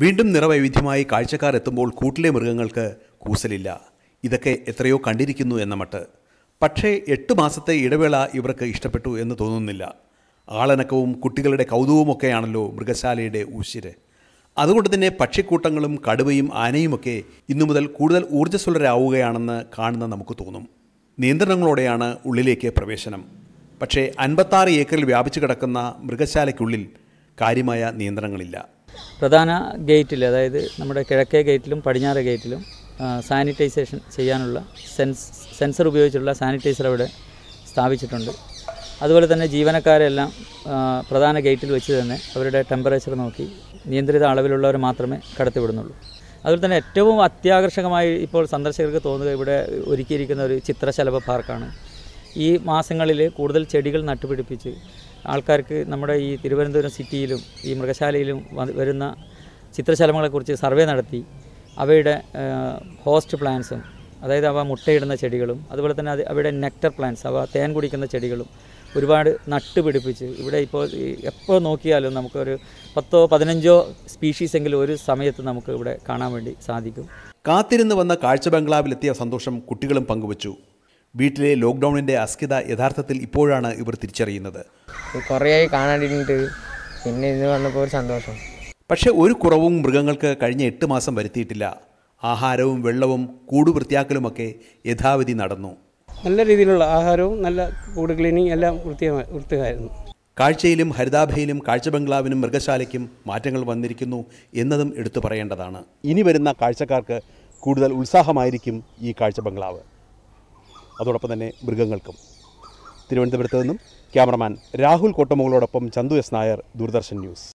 വീണ്ടും നിറവൈവിധ്യമായി കാഴ്ചക്കാർ എത്തുമ്പോൾ കൂട്ടിലെ മൃഗങ്ങൾക്ക് കൂസലില്ല ഇതൊക്കെ എത്രയോ കണ്ടിരിക്കുന്നു എന്ന മട്ട് പക്ഷേ എട്ട് മാസത്തെ ഇടവേള ഇവർക്ക് ഇഷ്ടപ്പെട്ടു എന്ന് തോന്നുന്നില്ല ആളനക്കവും കുട്ടികളുടെ കൗതുകവുമൊക്കെയാണല്ലോ മൃഗശാലയുടെ ഊശിര് അതുകൊണ്ട് തന്നെ പക്ഷിക്കൂട്ടങ്ങളും കടുവയും ആനയുമൊക്കെ ഇന്നു മുതൽ കൂടുതൽ ഊർജ്ജസ്വലരാവുകയാണെന്ന് കാണുന്ന നമുക്ക് തോന്നും നിയന്ത്രണങ്ങളോടെയാണ് ഉള്ളിലേക്ക് പ്രവേശനം പക്ഷേ അൻപത്താറ് ഏക്കറിൽ വ്യാപിച്ചു കിടക്കുന്ന മൃഗശാലയ്ക്കുള്ളിൽ കാര്യമായ നിയന്ത്രണങ്ങളില്ല പ്രധാന ഗേറ്റിൽ അതായത് നമ്മുടെ കിഴക്കേ ഗേറ്റിലും പടിഞ്ഞാറ് ഗേറ്റിലും സാനിറ്റൈസേഷൻ ചെയ്യാനുള്ള സെൻസ് സെൻസർ ഉപയോഗിച്ചുള്ള സാനിറ്റൈസർ അവിടെ സ്ഥാപിച്ചിട്ടുണ്ട് അതുപോലെ തന്നെ ജീവനക്കാരെല്ലാം പ്രധാന ഗേറ്റിൽ വെച്ച് തന്നെ അവരുടെ ടെമ്പറേച്ചർ നോക്കി നിയന്ത്രിത അളവിലുള്ളവർ മാത്രമേ കടത്തിവിടുന്നുള്ളൂ അതുപോലെ തന്നെ ഏറ്റവും അത്യാകർഷകമായി ഇപ്പോൾ സന്ദർശകർക്ക് തോന്നുക ഇവിടെ ഒരുക്കിയിരിക്കുന്ന ഒരു ചിത്രശലഭ പാർക്കാണ് ഈ മാസങ്ങളിൽ കൂടുതൽ ചെടികൾ നട്ടുപിടിപ്പിച്ച് ആൾക്കാർക്ക് നമ്മുടെ ഈ തിരുവനന്തപുരം സിറ്റിയിലും ഈ മൃഗശാലയിലും വരുന്ന ചിത്രശലങ്ങളെക്കുറിച്ച് സർവേ നടത്തി അവയുടെ ഹോസ്റ്റ് പ്ലാൻസും അതായത് അവ മുട്ടയിടുന്ന ചെടികളും അതുപോലെ തന്നെ അത് അവയുടെ നെക്ടർ പ്ലാന്റ്സ് അവ തേൻ കുടിക്കുന്ന ചെടികളും ഒരുപാട് നട്ടുപിടിപ്പിച്ച് ഇവിടെ ഇപ്പോൾ എപ്പോൾ നോക്കിയാലും നമുക്കൊരു പത്തോ പതിനഞ്ചോ സ്പീഷീസ് എങ്കിലും ഒരു സമയത്ത് നമുക്ക് ഇവിടെ കാണാൻ വേണ്ടി സാധിക്കും കാത്തിരുന്ന് വന്ന കാഴ്ച ബംഗ്ലാവിലെത്തിയ സന്തോഷം കുട്ടികളും പങ്കുവച്ചു വീട്ടിലെ ലോക്ക്ഡൗണിൻ്റെ അസ്ഥിത യഥാർത്ഥത്തിൽ ഇപ്പോഴാണ് ഇവർ തിരിച്ചറിയുന്നത് കുറേയായി കാണാണ്ടിട്ടുണ്ട് പിന്നെ ഇന്ന് വന്നപ്പോൾ സന്തോഷം പക്ഷേ ഒരു കുറവും മൃഗങ്ങൾക്ക് കഴിഞ്ഞ എട്ട് മാസം വരുത്തിയിട്ടില്ല ആഹാരവും വെള്ളവും കൂട് വൃത്തിയാക്കലുമൊക്കെ യഥാവിധി നടന്നു നല്ല രീതിയിലുള്ള ആഹാരവും നല്ല കൂട് ക്ലീനിങ് എല്ലാം വൃത്തിയായിരുന്നു കാഴ്ചയിലും ഹരിതാഭയിലും കാഴ്ച ബംഗ്ലാവിനും മൃഗശാലയ്ക്കും മാറ്റങ്ങൾ വന്നിരിക്കുന്നു എന്നതും എടുത്തു പറയേണ്ടതാണ് ഇനി വരുന്ന കാഴ്ചക്കാർക്ക് കൂടുതൽ ഉത്സാഹമായിരിക്കും ഈ കാഴ്ച ബംഗ്ലാവ് അതോടൊപ്പം തന്നെ മൃഗങ്ങൾക്കും തിരുവനന്തപുരത്ത് നിന്നും ക്യാമറമാൻ രാഹുൽ കോട്ടമുകളോടൊപ്പം ചന്തു എസ് നായർ ദൂരദർശൻ ന്യൂസ്